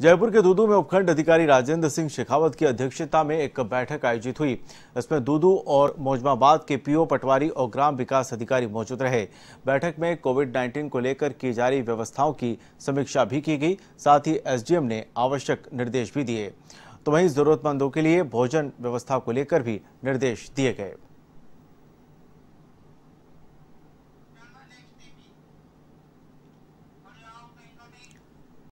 जयपुर के दूदू में उपखंड अधिकारी राजेंद्र सिंह शेखावत की अध्यक्षता में एक बैठक आयोजित हुई इसमें दूदू और मोजमाबाद के पीओ पटवारी और ग्राम विकास अधिकारी मौजूद रहे बैठक में कोविड 19 को लेकर की जा रही व्यवस्थाओं की समीक्षा भी की गई साथ ही एसडीएम ने आवश्यक निर्देश भी दिए तो वहीं जरूरतमंदों के लिए भोजन व्यवस्था को लेकर भी निर्देश दिए गए